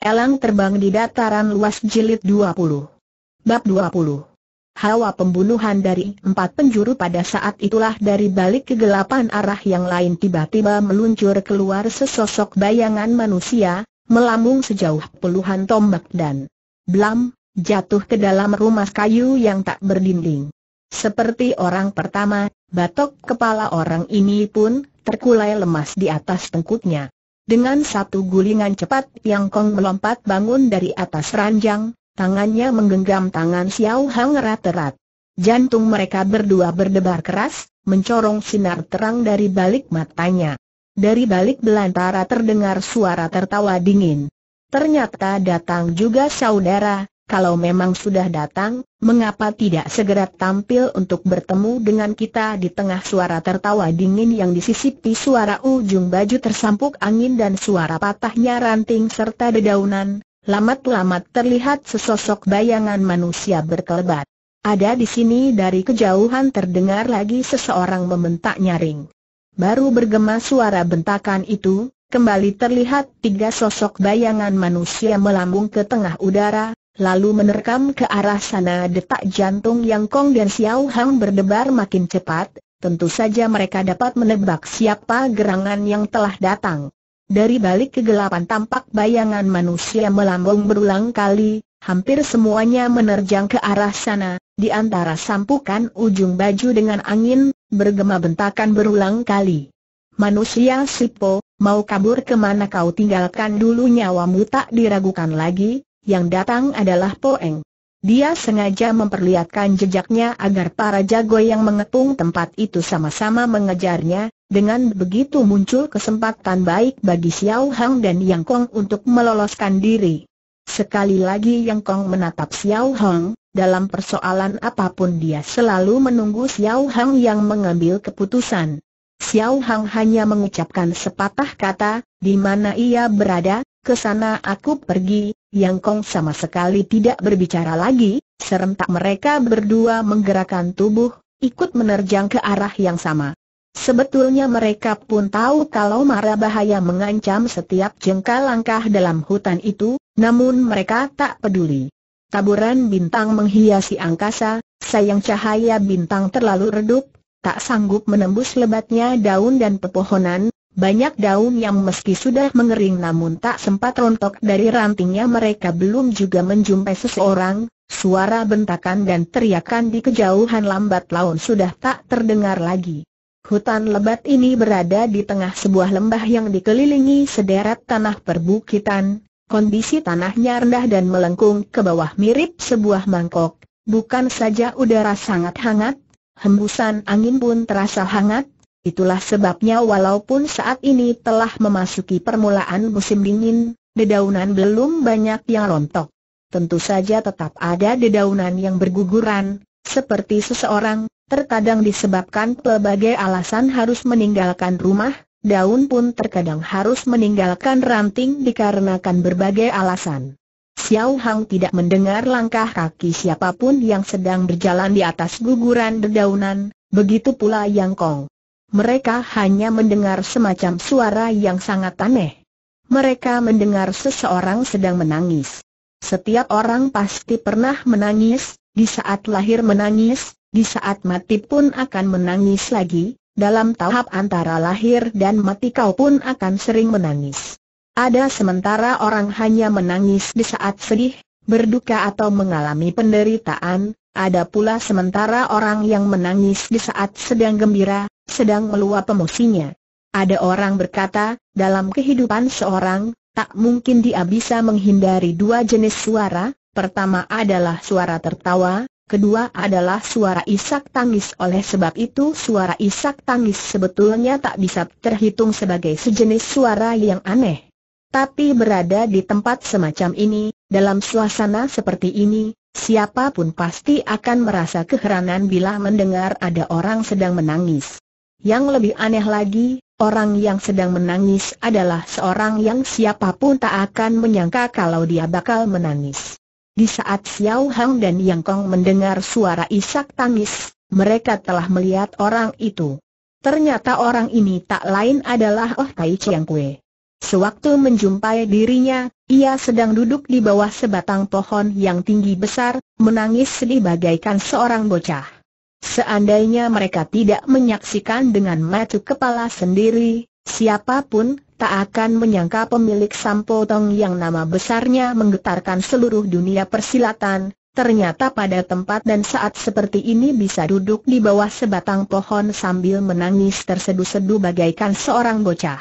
Elang terbang di dataran luas jilid 20. Bab 20. Hawa pembunuhan dari empat penjuru pada saat itulah dari balik kegelapan arah yang lain tiba-tiba meluncur keluar sesosok bayangan manusia, melambung sejauh puluhan tombak dan blam, jatuh ke dalam rumah kayu yang tak berdinding. Seperti orang pertama, batok kepala orang ini pun terkulai lemas di atas tengkuknya. Dengan satu gulingan cepat Yang Kong melompat bangun dari atas ranjang, tangannya menggenggam tangan Xiao Hang erat-erat. Jantung mereka berdua berdebar keras, mencorong sinar terang dari balik matanya. Dari balik belantara terdengar suara tertawa dingin. Ternyata datang juga saudara, kalau memang sudah datang, mengapa tidak segera tampil untuk bertemu dengan kita di tengah suara tertawa dingin yang disisipi suara ujung baju tersampuk angin dan suara patahnya ranting serta dedaunan, lamat-lamat terlihat sesosok bayangan manusia berkelebat. Ada di sini dari kejauhan terdengar lagi seseorang membentak nyaring. Baru bergema suara bentakan itu, Kembali terlihat tiga sosok bayangan manusia melambung ke tengah udara, lalu menerkam ke arah sana detak jantung Yang Kong dan Xiao Hang berdebar makin cepat, tentu saja mereka dapat menebak siapa gerangan yang telah datang. Dari balik kegelapan tampak bayangan manusia melambung berulang kali, hampir semuanya menerjang ke arah sana, di antara sampukan ujung baju dengan angin, bergema bentakan berulang kali. Manusia Sipo, mau kabur kemana kau tinggalkan dulu nyawamu tak diragukan lagi, yang datang adalah Poeng. Dia sengaja memperlihatkan jejaknya agar para jago yang mengepung tempat itu sama-sama mengejarnya, dengan begitu muncul kesempatan baik bagi Xiao Hang dan Yang Kong untuk meloloskan diri. Sekali lagi Yang Kong menatap Xiao Hang, dalam persoalan apapun dia selalu menunggu Xiao Hang yang mengambil keputusan. Xiao Hang hanya mengucapkan sepatah kata, di mana ia berada, ke sana aku pergi, yang Kong sama sekali tidak berbicara lagi, serentak mereka berdua menggerakkan tubuh, ikut menerjang ke arah yang sama. Sebetulnya mereka pun tahu kalau mara bahaya mengancam setiap jengkal langkah dalam hutan itu, namun mereka tak peduli. Taburan bintang menghiasi angkasa, sayang cahaya bintang terlalu redup, tak sanggup menembus lebatnya daun dan pepohonan, banyak daun yang meski sudah mengering namun tak sempat rontok dari rantingnya mereka belum juga menjumpai seseorang, suara bentakan dan teriakan di kejauhan lambat laun sudah tak terdengar lagi. Hutan lebat ini berada di tengah sebuah lembah yang dikelilingi sederet tanah perbukitan, kondisi tanahnya rendah dan melengkung ke bawah mirip sebuah mangkok, bukan saja udara sangat hangat, hembusan angin pun terasa hangat, Itulah sebabnya walaupun saat ini telah memasuki permulaan musim dingin, dedaunan belum banyak yang rontok. Tentu saja tetap ada dedaunan yang berguguran, seperti seseorang, terkadang disebabkan pelbagai alasan harus meninggalkan rumah, daun pun terkadang harus meninggalkan ranting dikarenakan berbagai alasan. Xiao Hang tidak mendengar langkah kaki siapapun yang sedang berjalan di atas guguran dedaunan, begitu pula Yang Kong mereka hanya mendengar semacam suara yang sangat aneh. Mereka mendengar seseorang sedang menangis. Setiap orang pasti pernah menangis, di saat lahir menangis, di saat mati pun akan menangis lagi, dalam tahap antara lahir dan mati kau pun akan sering menangis. Ada sementara orang hanya menangis di saat sedih, berduka atau mengalami penderitaan, ada pula sementara orang yang menangis di saat sedang gembira, sedang meluap emosinya. Ada orang berkata, dalam kehidupan seorang, tak mungkin dia bisa menghindari dua jenis suara, pertama adalah suara tertawa, kedua adalah suara isak tangis oleh sebab itu suara isak tangis sebetulnya tak bisa terhitung sebagai sejenis suara yang aneh. Tapi berada di tempat semacam ini, dalam suasana seperti ini, siapapun pasti akan merasa keheranan bila mendengar ada orang sedang menangis. Yang lebih aneh lagi, orang yang sedang menangis adalah seorang yang siapapun tak akan menyangka kalau dia bakal menangis. Di saat Xiao Hang dan Yang Kong mendengar suara isak tangis, mereka telah melihat orang itu. Ternyata orang ini tak lain adalah Oh Tai Chiang Kue. Sewaktu menjumpai dirinya, ia sedang duduk di bawah sebatang pohon yang tinggi besar, menangis sedih bagaikan seorang bocah. Seandainya mereka tidak menyaksikan dengan mata kepala sendiri, siapapun tak akan menyangka pemilik sampo tong yang nama besarnya menggetarkan seluruh dunia persilatan, ternyata pada tempat dan saat seperti ini bisa duduk di bawah sebatang pohon sambil menangis tersedu-sedu bagaikan seorang bocah.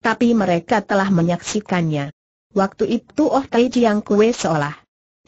Tapi mereka telah menyaksikannya. Waktu itu Oh Tai Chiang Kue seolah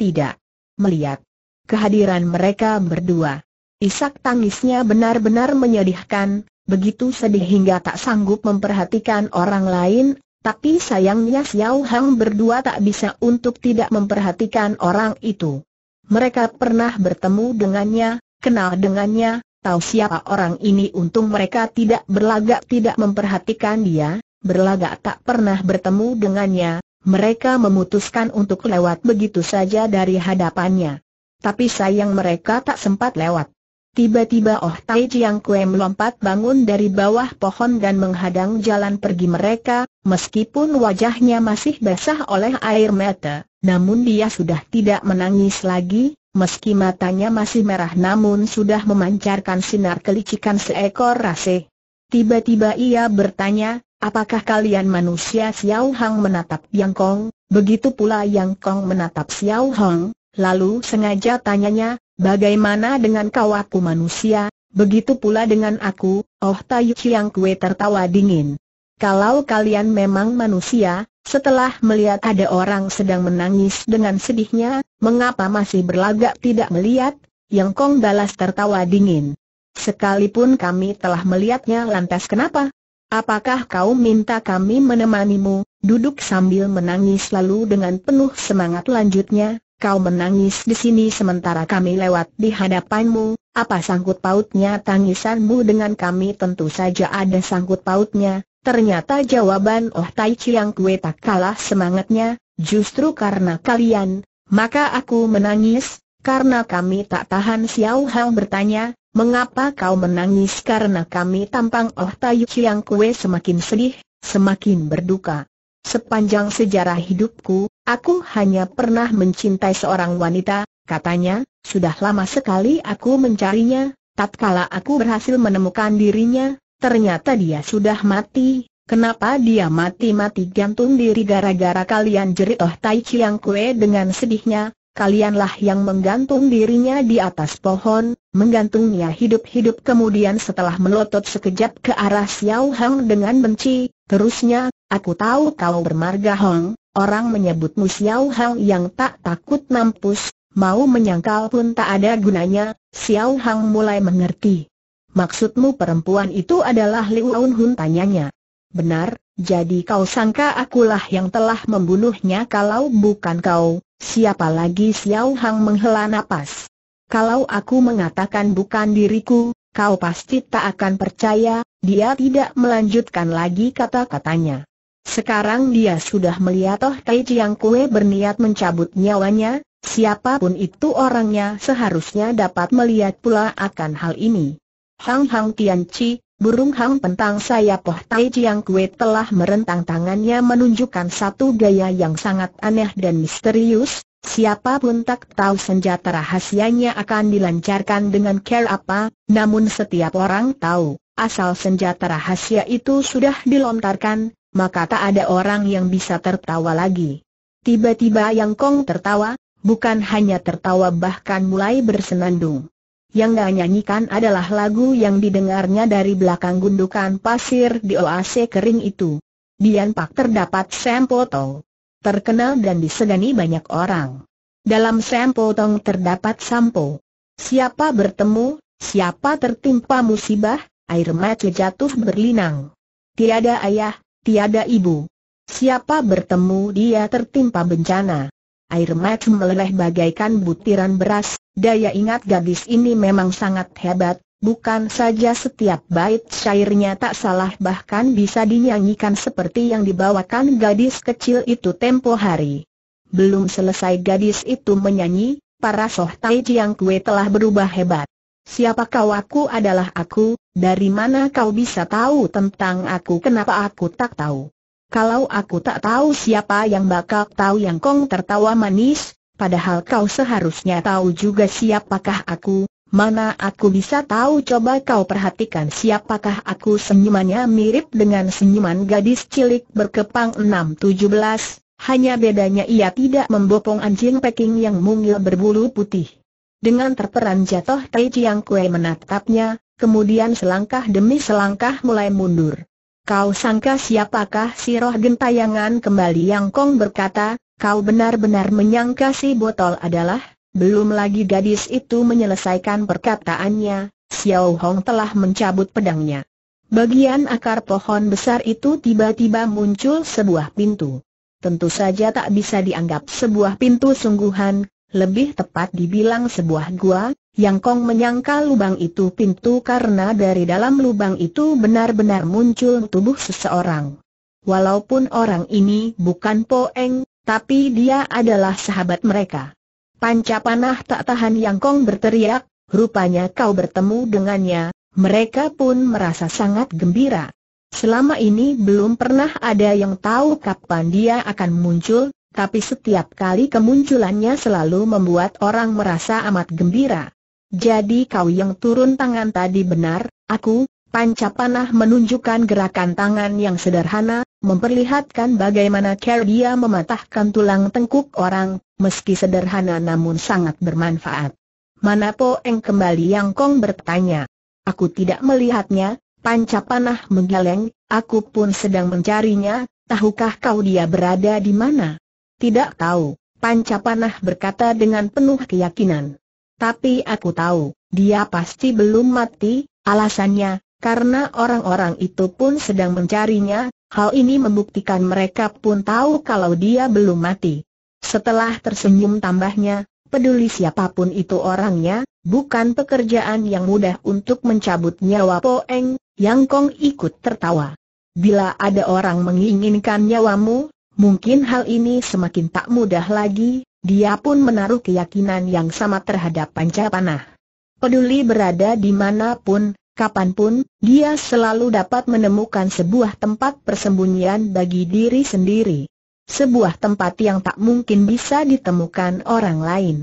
tidak melihat kehadiran mereka berdua. Isak tangisnya benar-benar menyedihkan, begitu sedih hingga tak sanggup memperhatikan orang lain, tapi sayangnya Xiao Hang berdua tak bisa untuk tidak memperhatikan orang itu. Mereka pernah bertemu dengannya, kenal dengannya, tahu siapa orang ini untung mereka tidak berlagak tidak memperhatikan dia, berlagak tak pernah bertemu dengannya, mereka memutuskan untuk lewat begitu saja dari hadapannya. Tapi sayang mereka tak sempat lewat. Tiba-tiba Oh Tai Chiang Kue melompat bangun dari bawah pohon dan menghadang jalan pergi mereka, meskipun wajahnya masih basah oleh air mata, namun dia sudah tidak menangis lagi, meski matanya masih merah namun sudah memancarkan sinar kelicikan seekor rase. Tiba-tiba ia bertanya, apakah kalian manusia Xiao Hang menatap Yang Kong, begitu pula Yang Kong menatap Xiao Hang, lalu sengaja tanyanya, Bagaimana dengan kau aku manusia, begitu pula dengan aku, Oh Tayu Chiang Kue tertawa dingin. Kalau kalian memang manusia, setelah melihat ada orang sedang menangis dengan sedihnya, mengapa masih berlagak tidak melihat? Yang Kong balas tertawa dingin. Sekalipun kami telah melihatnya lantas kenapa? Apakah kau minta kami menemanimu, duduk sambil menangis lalu dengan penuh semangat lanjutnya, Kau menangis di sini sementara kami lewat di hadapanmu, apa sangkut pautnya tangisanmu dengan kami tentu saja ada sangkut pautnya, ternyata jawaban Oh Tai yang Kue tak kalah semangatnya, justru karena kalian, maka aku menangis, karena kami tak tahan Xiao Hao bertanya, mengapa kau menangis karena kami tampang Oh Tai yang Kue semakin sedih, semakin berduka. Sepanjang sejarah hidupku, Aku hanya pernah mencintai seorang wanita, katanya, sudah lama sekali aku mencarinya, tatkala aku berhasil menemukan dirinya, ternyata dia sudah mati. Kenapa dia mati-mati gantung diri gara-gara kalian jerit Oh Tai Chiang Kue dengan sedihnya, kalianlah yang menggantung dirinya di atas pohon, menggantungnya hidup-hidup kemudian setelah melotot sekejap ke arah Xiao Hang dengan benci, terusnya, aku tahu kau bermarga Hong, Orang menyebutmu Xiao Hang yang tak takut mampus, mau menyangkal pun tak ada gunanya, Xiao Hang mulai mengerti. Maksudmu perempuan itu adalah Liu Aun Hun tanyanya. Benar, jadi kau sangka akulah yang telah membunuhnya kalau bukan kau, siapa lagi Xiao Hang menghela nafas. Kalau aku mengatakan bukan diriku, kau pasti tak akan percaya, dia tidak melanjutkan lagi kata-katanya. Sekarang dia sudah melihat Oh Tai Chiang Kue berniat mencabut nyawanya, siapapun itu orangnya seharusnya dapat melihat pula akan hal ini. Hang Hang Tian Chi, burung hang pentang saya Oh Tai Chiang Kue telah merentang tangannya menunjukkan satu gaya yang sangat aneh dan misterius, Siapapun tak tahu senjata rahasianya akan dilancarkan dengan care apa, namun setiap orang tahu, asal senjata rahasia itu sudah dilontarkan, maka tak ada orang yang bisa tertawa lagi. Tiba-tiba Yang Kong tertawa, bukan hanya tertawa bahkan mulai bersenandung. Yang gak nyanyikan adalah lagu yang didengarnya dari belakang gundukan pasir di oase kering itu. Di Pak terdapat Sempotong. Terkenal dan disegani banyak orang. Dalam Tong terdapat Sampo. Siapa bertemu, siapa tertimpa musibah, air mata jatuh berlinang. Tiada ayah, tiada ibu. Siapa bertemu dia tertimpa bencana. Air mata meleleh bagaikan butiran beras, daya ingat gadis ini memang sangat hebat, bukan saja setiap bait syairnya tak salah bahkan bisa dinyanyikan seperti yang dibawakan gadis kecil itu tempo hari. Belum selesai gadis itu menyanyi, para soh sohtai yang Kue telah berubah hebat. Siapa kau aku adalah aku, dari mana kau bisa tahu tentang aku kenapa aku tak tahu? Kalau aku tak tahu siapa yang bakal tahu yang kong tertawa manis, padahal kau seharusnya tahu juga siapakah aku, mana aku bisa tahu coba kau perhatikan siapakah aku senyumannya mirip dengan senyuman gadis cilik berkepang tujuh belas, hanya bedanya ia tidak membopong anjing peking yang mungil berbulu putih. Dengan terperanjat toh Tai Jiang Kue menatapnya, kemudian selangkah demi selangkah mulai mundur. Kau sangka siapakah si roh gentayangan kembali Yang Kong berkata, kau benar-benar menyangka si botol adalah? Belum lagi gadis itu menyelesaikan perkataannya, Xiao Hong telah mencabut pedangnya. Bagian akar pohon besar itu tiba-tiba muncul sebuah pintu. Tentu saja tak bisa dianggap sebuah pintu sungguhan, lebih tepat dibilang sebuah gua, yang Kong menyangka lubang itu pintu karena dari dalam lubang itu benar-benar muncul tubuh seseorang. Walaupun orang ini bukan Poeng, tapi dia adalah sahabat mereka. Panca panah tak tahan Yang Kong berteriak, rupanya kau bertemu dengannya, mereka pun merasa sangat gembira. Selama ini belum pernah ada yang tahu kapan dia akan muncul, tapi setiap kali kemunculannya selalu membuat orang merasa amat gembira. Jadi kau yang turun tangan tadi benar, aku, Panca panah menunjukkan gerakan tangan yang sederhana, memperlihatkan bagaimana cara dia mematahkan tulang tengkuk orang, meski sederhana namun sangat bermanfaat. Mana po eng kembali Yang Kong bertanya. Aku tidak melihatnya, panca panah menggeleng, aku pun sedang mencarinya, tahukah kau dia berada di mana? Tidak tahu, panca panah berkata dengan penuh keyakinan. Tapi aku tahu, dia pasti belum mati, alasannya, karena orang-orang itu pun sedang mencarinya, hal ini membuktikan mereka pun tahu kalau dia belum mati. Setelah tersenyum tambahnya, peduli siapapun itu orangnya, bukan pekerjaan yang mudah untuk mencabut nyawa Poeng, Yang Kong ikut tertawa. Bila ada orang menginginkan nyawamu, Mungkin hal ini semakin tak mudah lagi, dia pun menaruh keyakinan yang sama terhadap panca panah. Peduli berada di mana pun, kapanpun, dia selalu dapat menemukan sebuah tempat persembunyian bagi diri sendiri. Sebuah tempat yang tak mungkin bisa ditemukan orang lain.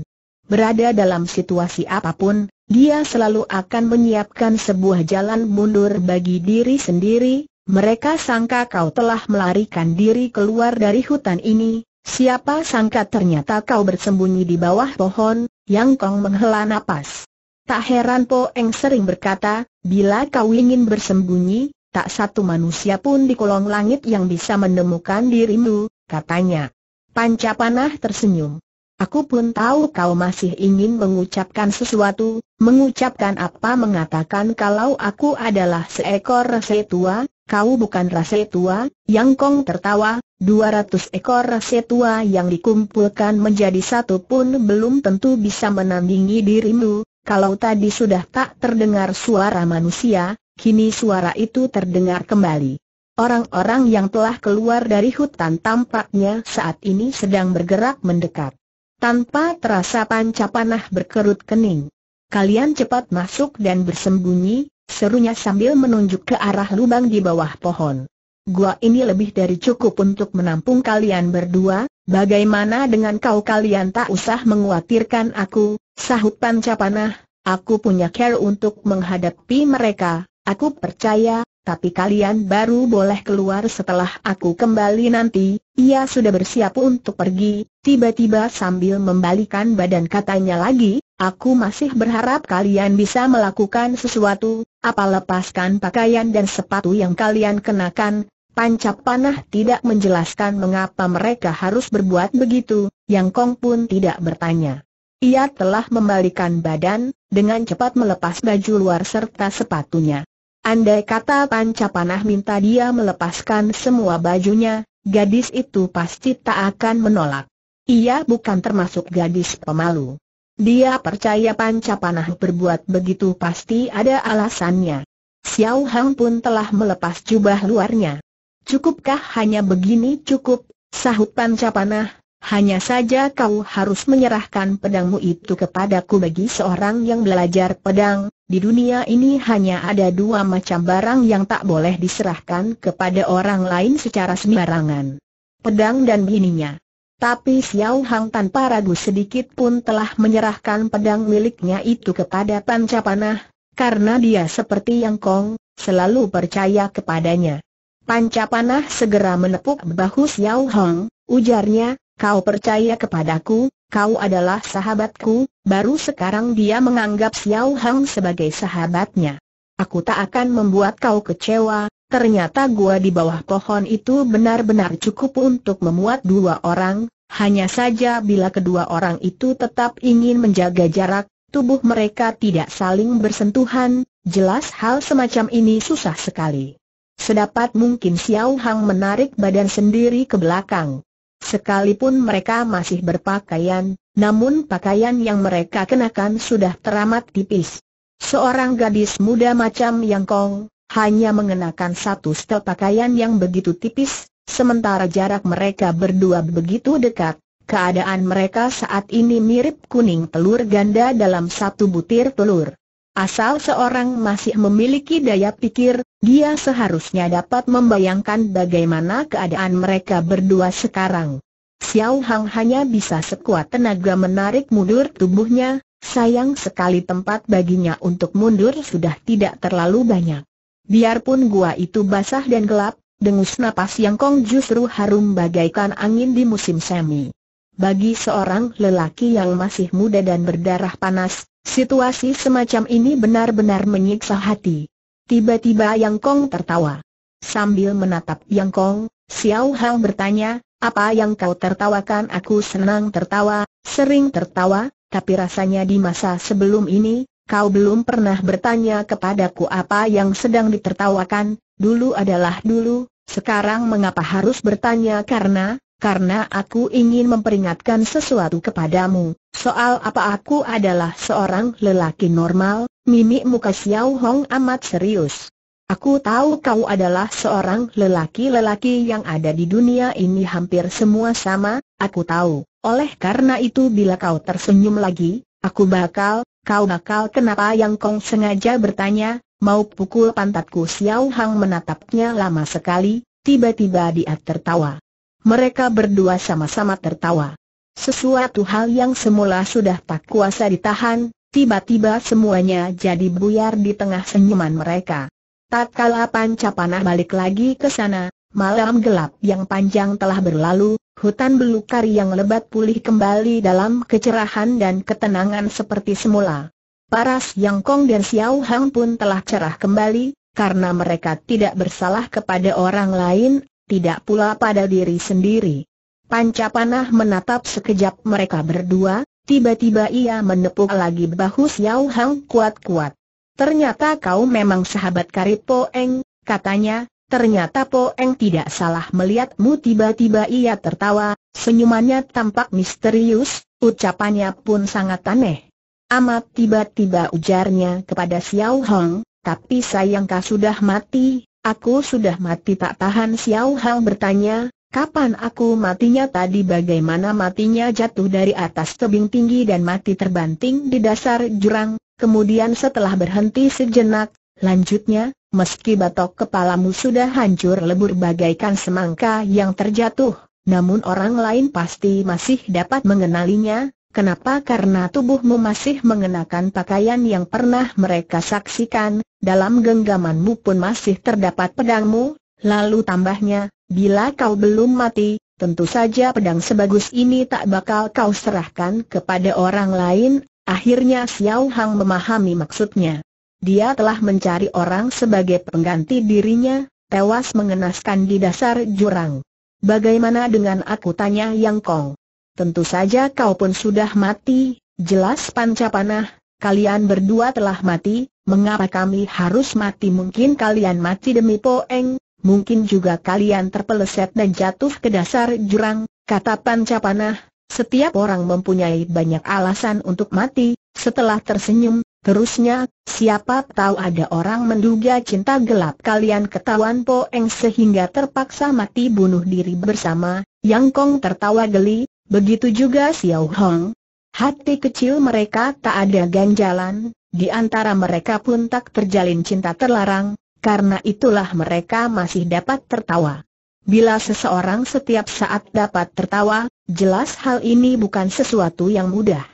Berada dalam situasi apapun, dia selalu akan menyiapkan sebuah jalan mundur bagi diri sendiri, mereka sangka kau telah melarikan diri keluar dari hutan ini, siapa sangka ternyata kau bersembunyi di bawah pohon, Yang Kong menghela napas. Tak heran Po Eng sering berkata, bila kau ingin bersembunyi, tak satu manusia pun di kolong langit yang bisa menemukan dirimu, katanya. Panca panah tersenyum. Aku pun tahu kau masih ingin mengucapkan sesuatu, mengucapkan apa mengatakan kalau aku adalah seekor rese tua, kau bukan rase tua, Yang Kong tertawa, 200 ekor rase tua yang dikumpulkan menjadi satu pun belum tentu bisa menandingi dirimu, kalau tadi sudah tak terdengar suara manusia, kini suara itu terdengar kembali. Orang-orang yang telah keluar dari hutan tampaknya saat ini sedang bergerak mendekat. Tanpa terasa panca panah berkerut kening. Kalian cepat masuk dan bersembunyi, Serunya sambil menunjuk ke arah lubang di bawah pohon. Gua ini lebih dari cukup untuk menampung kalian berdua, bagaimana dengan kau kalian tak usah menguatirkan aku, sahut Pancapanah, aku punya care untuk menghadapi mereka, aku percaya, tapi kalian baru boleh keluar setelah aku kembali nanti. Ia sudah bersiap untuk pergi, tiba-tiba sambil membalikan badan katanya lagi, Aku masih berharap kalian bisa melakukan sesuatu, apa lepaskan pakaian dan sepatu yang kalian kenakan, Panca Panah tidak menjelaskan mengapa mereka harus berbuat begitu, Yang Kong pun tidak bertanya. Ia telah membalikan badan, dengan cepat melepas baju luar serta sepatunya. Andai kata Panca Panah minta dia melepaskan semua bajunya, gadis itu pasti tak akan menolak. Ia bukan termasuk gadis pemalu. Dia percaya Panca Panah berbuat begitu pasti ada alasannya. Xiao Hang pun telah melepas jubah luarnya. Cukupkah hanya begini cukup, sahut Panca Panah. hanya saja kau harus menyerahkan pedangmu itu kepadaku bagi seorang yang belajar pedang, di dunia ini hanya ada dua macam barang yang tak boleh diserahkan kepada orang lain secara sembarangan. Pedang dan bininya. Tapi Xiao Hang tanpa ragu sedikit pun telah menyerahkan pedang miliknya itu kepada Panah, karena dia seperti Yang Kong, selalu percaya kepadanya. Panah segera menepuk bahu Xiao Hang, ujarnya, kau percaya kepadaku, kau adalah sahabatku, baru sekarang dia menganggap Xiao Hang sebagai sahabatnya. Aku tak akan membuat kau kecewa, ternyata gua di bawah pohon itu benar-benar cukup untuk memuat dua orang, hanya saja bila kedua orang itu tetap ingin menjaga jarak, tubuh mereka tidak saling bersentuhan, jelas hal semacam ini susah sekali. Sedapat mungkin Xiao Hang menarik badan sendiri ke belakang. Sekalipun mereka masih berpakaian, namun pakaian yang mereka kenakan sudah teramat tipis. Seorang gadis muda macam Yang Kong, hanya mengenakan satu setel pakaian yang begitu tipis, sementara jarak mereka berdua begitu dekat. Keadaan mereka saat ini mirip kuning telur ganda dalam satu butir telur. Asal seorang masih memiliki daya pikir, dia seharusnya dapat membayangkan bagaimana keadaan mereka berdua sekarang. Xiao Hang hanya bisa sekuat tenaga menarik mundur tubuhnya, sayang sekali tempat baginya untuk mundur sudah tidak terlalu banyak. Biarpun gua itu basah dan gelap, dengus napas Yang Kong justru harum bagaikan angin di musim semi. Bagi seorang lelaki yang masih muda dan berdarah panas, situasi semacam ini benar-benar menyiksa hati. Tiba-tiba Yang Kong tertawa. Sambil menatap Yang Kong, Xiao Hang bertanya, apa yang kau tertawakan? Aku senang tertawa, sering tertawa, tapi rasanya di masa sebelum ini, kau belum pernah bertanya kepadaku apa yang sedang ditertawakan, dulu adalah dulu, sekarang mengapa harus bertanya karena, karena aku ingin memperingatkan sesuatu kepadamu, soal apa aku adalah seorang lelaki normal, Mimi muka Xiao Hong amat serius. Aku tahu kau adalah seorang lelaki-lelaki yang ada di dunia ini hampir semua sama, aku tahu, oleh karena itu bila kau tersenyum lagi, Aku bakal, Kau bakal kenapa Yang Kong sengaja bertanya, mau pukul pantatku Xiao Hang menatapnya lama sekali, tiba-tiba dia tertawa. Mereka berdua sama-sama tertawa. Sesuatu hal yang semula sudah tak kuasa ditahan, tiba-tiba semuanya jadi buyar di tengah senyuman mereka. Tak kala pancapanah balik lagi ke sana, malam gelap yang panjang telah berlalu, Hutan belukar yang lebat pulih kembali dalam kecerahan dan ketenangan seperti semula. Paras Yang Kong dan Xiao Hang pun telah cerah kembali, karena mereka tidak bersalah kepada orang lain, tidak pula pada diri sendiri. Panca Panah menatap sekejap mereka berdua, tiba-tiba ia menepuk lagi bahu Xiao Hang kuat-kuat. Ternyata kau memang sahabat Karipo Eng, katanya, Ternyata Po Eng tidak salah melihatmu tiba-tiba ia tertawa, senyumannya tampak misterius, ucapannya pun sangat aneh. Amat tiba-tiba ujarnya kepada Xiao Hong, tapi sayangkah sudah mati, aku sudah mati tak tahan Xiao Hong bertanya, kapan aku matinya tadi bagaimana matinya jatuh dari atas tebing tinggi dan mati terbanting di dasar jurang, kemudian setelah berhenti sejenak, lanjutnya, Meski batok kepalamu sudah hancur lebur bagaikan semangka yang terjatuh, namun orang lain pasti masih dapat mengenalinya, Kenapa? Karena tubuhmu masih mengenakan pakaian yang pernah mereka saksikan, dalam genggamanmu pun masih terdapat pedangmu, lalu tambahnya, bila kau belum mati, tentu saja pedang sebagus ini tak bakal kau serahkan kepada orang lain, akhirnya Xiao Hang memahami maksudnya. Dia telah mencari orang sebagai pengganti dirinya, tewas mengenaskan di dasar jurang. Bagaimana dengan aku tanya Yang Kong? Tentu saja kau pun sudah mati, jelas Pancapanah, kalian berdua telah mati, mengapa kami harus mati mungkin kalian mati demi Poeng, mungkin juga kalian terpeleset dan jatuh ke dasar jurang, kata Pancapanah. Setiap orang mempunyai banyak alasan untuk mati, setelah tersenyum, Terusnya, siapa tahu ada orang menduga cinta gelap kalian ketahuan Po Eng sehingga terpaksa mati bunuh diri bersama, Yang Kong tertawa geli, begitu juga Xiao Hong. Hati kecil mereka tak ada ganjalan, di antara mereka pun tak terjalin cinta terlarang, karena itulah mereka masih dapat tertawa. Bila seseorang setiap saat dapat tertawa, jelas hal ini bukan sesuatu yang mudah.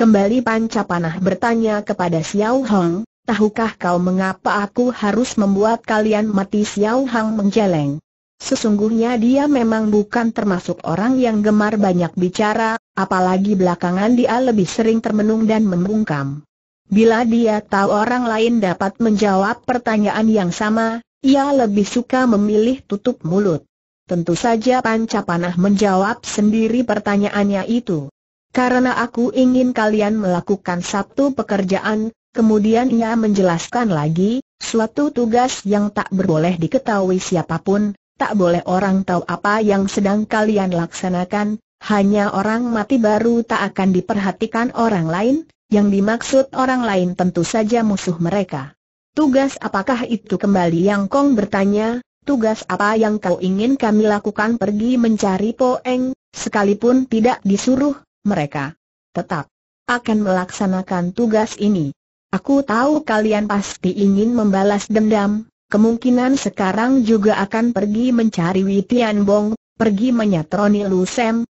Kembali Panca Panah bertanya kepada Xiao Hong, tahukah kau mengapa aku harus membuat kalian mati Xiao Hong menjeleng? Sesungguhnya dia memang bukan termasuk orang yang gemar banyak bicara, apalagi belakangan dia lebih sering termenung dan membungkam. Bila dia tahu orang lain dapat menjawab pertanyaan yang sama, ia lebih suka memilih tutup mulut. Tentu saja Panca Panah menjawab sendiri pertanyaannya itu. Karena aku ingin kalian melakukan satu pekerjaan, kemudian ia menjelaskan lagi, suatu tugas yang tak berboleh diketahui siapapun, tak boleh orang tahu apa yang sedang kalian laksanakan, hanya orang mati baru tak akan diperhatikan orang lain, yang dimaksud orang lain tentu saja musuh mereka. Tugas apakah itu kembali Yang Kong bertanya, tugas apa yang kau ingin kami lakukan pergi mencari Poeng, sekalipun tidak disuruh, mereka tetap akan melaksanakan tugas ini. Aku tahu kalian pasti ingin membalas dendam, kemungkinan sekarang juga akan pergi mencari Witian Bong, pergi menyatroni Lu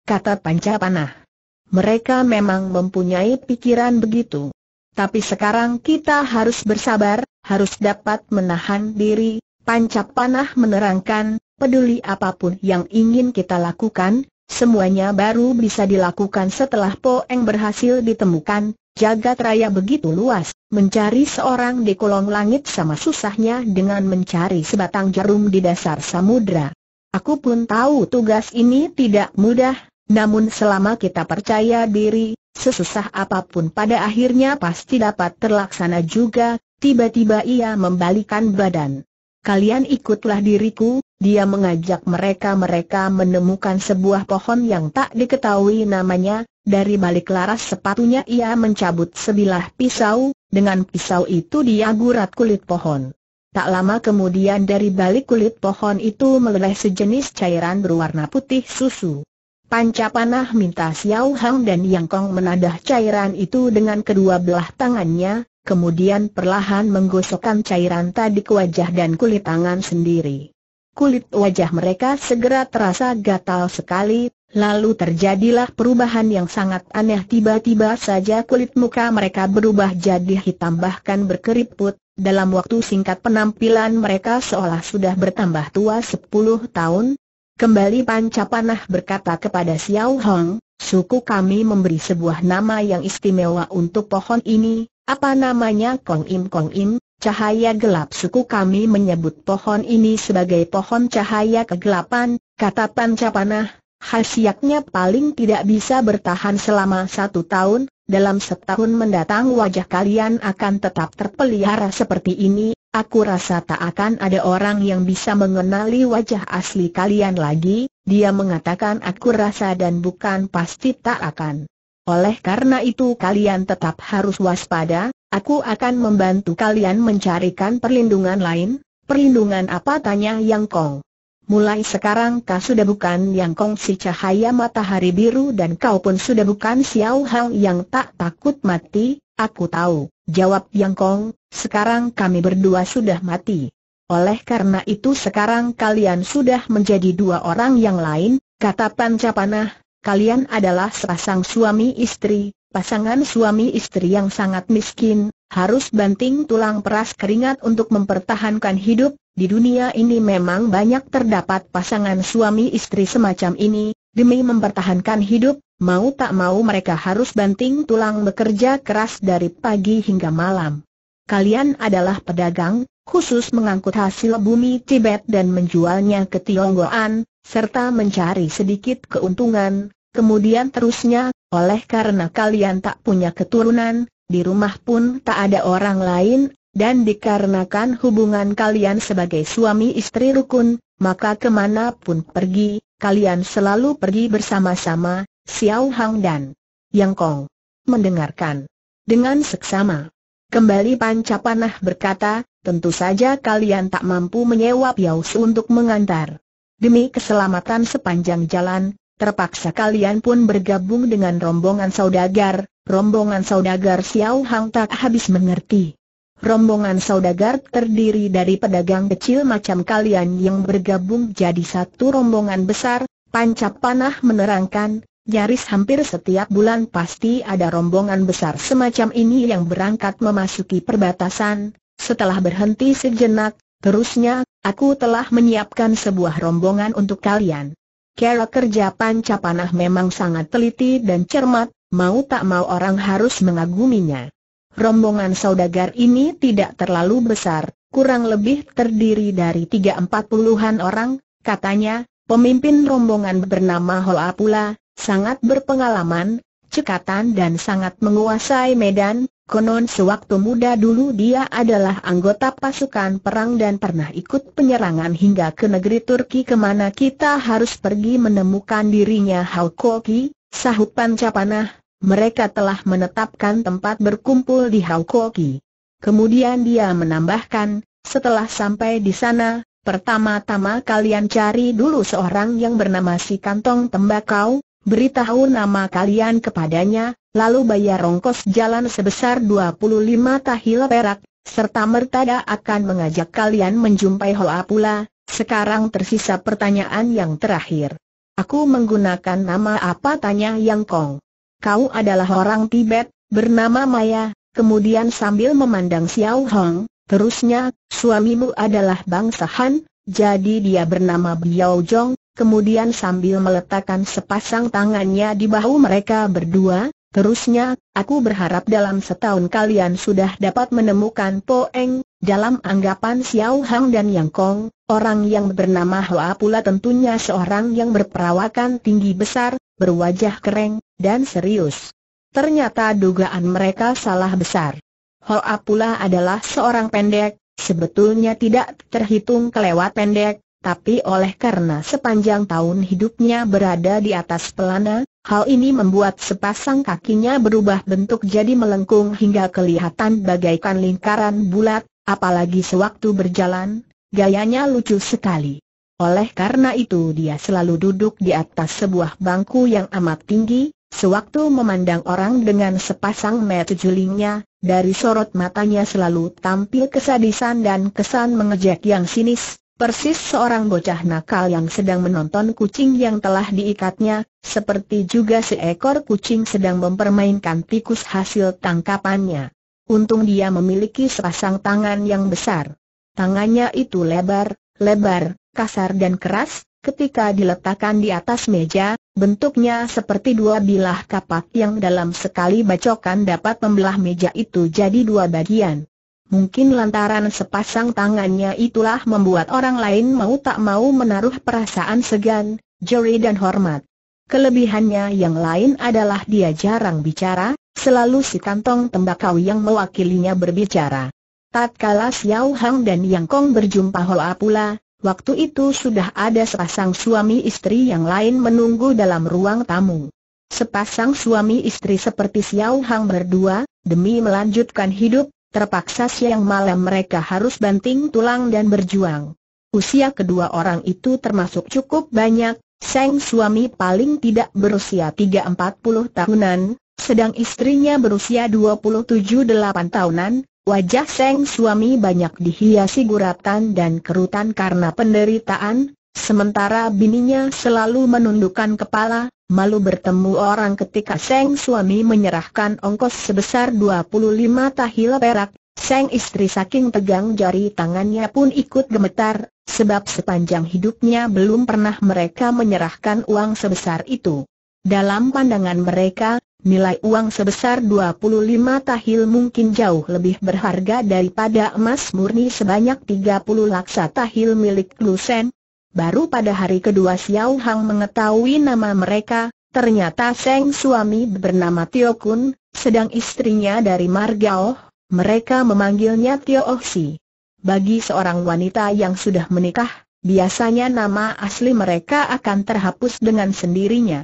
kata Panca Panah. Mereka memang mempunyai pikiran begitu. Tapi sekarang kita harus bersabar, harus dapat menahan diri, Panca Panah menerangkan, peduli apapun yang ingin kita lakukan, Semuanya baru bisa dilakukan setelah Poeng berhasil ditemukan, jagat raya begitu luas, mencari seorang di kolong langit sama susahnya dengan mencari sebatang jarum di dasar samudra. Aku pun tahu tugas ini tidak mudah, namun selama kita percaya diri, sesusah apapun pada akhirnya pasti dapat terlaksana juga, tiba-tiba ia membalikan badan. Kalian ikutlah diriku, dia mengajak mereka-mereka menemukan sebuah pohon yang tak diketahui namanya, dari balik laras sepatunya ia mencabut sebilah pisau, dengan pisau itu dia gurat kulit pohon. Tak lama kemudian dari balik kulit pohon itu meleleh sejenis cairan berwarna putih susu. Panca panah minta Xiao Hang dan Yang Kong menadah cairan itu dengan kedua belah tangannya, kemudian perlahan menggosokkan cairan tadi ke wajah dan kulit tangan sendiri kulit wajah mereka segera terasa gatal sekali, lalu terjadilah perubahan yang sangat aneh tiba-tiba saja kulit muka mereka berubah jadi hitam bahkan berkeriput, dalam waktu singkat penampilan mereka seolah sudah bertambah tua 10 tahun. Kembali Panca Panah berkata kepada Xiao Hong, suku kami memberi sebuah nama yang istimewa untuk pohon ini, apa namanya Kong Im Kong Im, Cahaya gelap suku kami menyebut pohon ini sebagai pohon cahaya kegelapan, kata Panca Pancapanah, khasiatnya paling tidak bisa bertahan selama satu tahun, dalam setahun mendatang wajah kalian akan tetap terpelihara seperti ini, aku rasa tak akan ada orang yang bisa mengenali wajah asli kalian lagi, dia mengatakan aku rasa dan bukan pasti tak akan. Oleh karena itu kalian tetap harus waspada, aku akan membantu kalian mencarikan perlindungan lain. Perlindungan apa tanya Yang Kong? Mulai sekarang kau sudah bukan Yang Kong si cahaya matahari biru dan kau pun sudah bukan Xiao Hang yang tak takut mati, aku tahu, jawab Yang Kong, sekarang kami berdua sudah mati. Oleh karena itu sekarang kalian sudah menjadi dua orang yang lain, kata Pancapanah, kalian adalah sepasang suami istri, pasangan suami istri yang sangat miskin, harus banting tulang peras keringat untuk mempertahankan hidup, di dunia ini memang banyak terdapat pasangan suami istri semacam ini, demi mempertahankan hidup, mau tak mau mereka harus banting tulang bekerja keras dari pagi hingga malam. Kalian adalah pedagang, khusus mengangkut hasil bumi Tibet dan menjualnya ke Tionggoan, serta mencari sedikit keuntungan, kemudian terusnya, oleh karena kalian tak punya keturunan, di rumah pun tak ada orang lain, dan dikarenakan hubungan kalian sebagai suami istri rukun, maka kemana pun pergi, kalian selalu pergi bersama-sama, Xiao Hang dan Yang Kong. Mendengarkan dengan seksama. Kembali Panca Panah berkata, tentu saja kalian tak mampu menyewa Piaus untuk mengantar. Demi keselamatan sepanjang jalan, terpaksa kalian pun bergabung dengan rombongan saudagar, rombongan saudagar Xiao Hang tak habis mengerti. Rombongan saudagar terdiri dari pedagang kecil macam kalian yang bergabung jadi satu rombongan besar, Panca Panah menerangkan, Nyaris hampir setiap bulan pasti ada rombongan besar semacam ini yang berangkat memasuki perbatasan. Setelah berhenti sejenak, terusnya, aku telah menyiapkan sebuah rombongan untuk kalian. Kera kerja panah memang sangat teliti dan cermat, mau tak mau orang harus mengaguminya. Rombongan saudagar ini tidak terlalu besar, kurang lebih terdiri dari tiga empat puluhan orang, katanya, pemimpin rombongan bernama Holapula sangat berpengalaman, cekatan dan sangat menguasai medan, konon sewaktu muda dulu dia adalah anggota pasukan perang dan pernah ikut penyerangan hingga ke negeri Turki kemana kita harus pergi menemukan dirinya Haukoki, sahut Pancapanah, mereka telah menetapkan tempat berkumpul di Haukoki. Kemudian dia menambahkan, setelah sampai di sana, pertama-tama kalian cari dulu seorang yang bernama si kantong tembakau, beritahu nama kalian kepadanya, lalu bayar ongkos jalan sebesar 25 tahil perak, serta mertada akan mengajak kalian menjumpai Hoa pula, sekarang tersisa pertanyaan yang terakhir. Aku menggunakan nama apa tanya Yang Kong? Kau adalah orang Tibet, bernama Maya, kemudian sambil memandang Xiao Hong, terusnya, suamimu adalah bangsa Han, jadi dia bernama Biao Jong, kemudian sambil meletakkan sepasang tangannya di bahu mereka berdua, terusnya, aku berharap dalam setahun kalian sudah dapat menemukan Po Eng, dalam anggapan Xiao Hang dan Yang Kong, orang yang bernama Hua pula tentunya seorang yang berperawakan tinggi besar, berwajah kering, dan serius. Ternyata dugaan mereka salah besar. Hoa pula adalah seorang pendek, sebetulnya tidak terhitung kelewat pendek, tapi oleh karena sepanjang tahun hidupnya berada di atas pelana, hal ini membuat sepasang kakinya berubah bentuk jadi melengkung hingga kelihatan bagaikan lingkaran bulat, apalagi sewaktu berjalan, gayanya lucu sekali. Oleh karena itu dia selalu duduk di atas sebuah bangku yang amat tinggi, sewaktu memandang orang dengan sepasang mata julingnya, dari sorot matanya selalu tampil kesadisan dan kesan mengejek yang sinis, Persis seorang bocah nakal yang sedang menonton kucing yang telah diikatnya, seperti juga seekor kucing sedang mempermainkan tikus hasil tangkapannya. Untung dia memiliki sepasang tangan yang besar. Tangannya itu lebar, lebar, kasar dan keras, ketika diletakkan di atas meja, bentuknya seperti dua bilah kapak yang dalam sekali bacokan dapat membelah meja itu jadi dua bagian. Mungkin lantaran sepasang tangannya itulah membuat orang lain mau tak mau menaruh perasaan segan, jeri dan hormat. Kelebihannya yang lain adalah dia jarang bicara, selalu si kantong tembakau yang mewakilinya berbicara. Tatkala Xiao Hang dan Yang Kong berjumpa Hoa pula, waktu itu sudah ada sepasang suami istri yang lain menunggu dalam ruang tamu. Sepasang suami istri seperti Xiao Hang berdua, demi melanjutkan hidup, terpaksa siang malam mereka harus banting tulang dan berjuang. Usia kedua orang itu termasuk cukup banyak, sang suami paling tidak berusia 3-40 tahunan, sedang istrinya berusia 27-8 tahunan, wajah sang suami banyak dihiasi guratan dan kerutan karena penderitaan, sementara bininya selalu menundukkan kepala, malu bertemu orang ketika Seng suami menyerahkan ongkos sebesar 25 tahil perak, Seng istri saking tegang jari tangannya pun ikut gemetar, sebab sepanjang hidupnya belum pernah mereka menyerahkan uang sebesar itu. Dalam pandangan mereka, nilai uang sebesar 25 tahil mungkin jauh lebih berharga daripada emas murni sebanyak 30 laksa tahil milik Lusen, Baru pada hari kedua Xiao Hang mengetahui nama mereka, ternyata Seng suami bernama Tio Kun, sedang istrinya dari Margao, mereka memanggilnya Tio Oh Si. Bagi seorang wanita yang sudah menikah, biasanya nama asli mereka akan terhapus dengan sendirinya.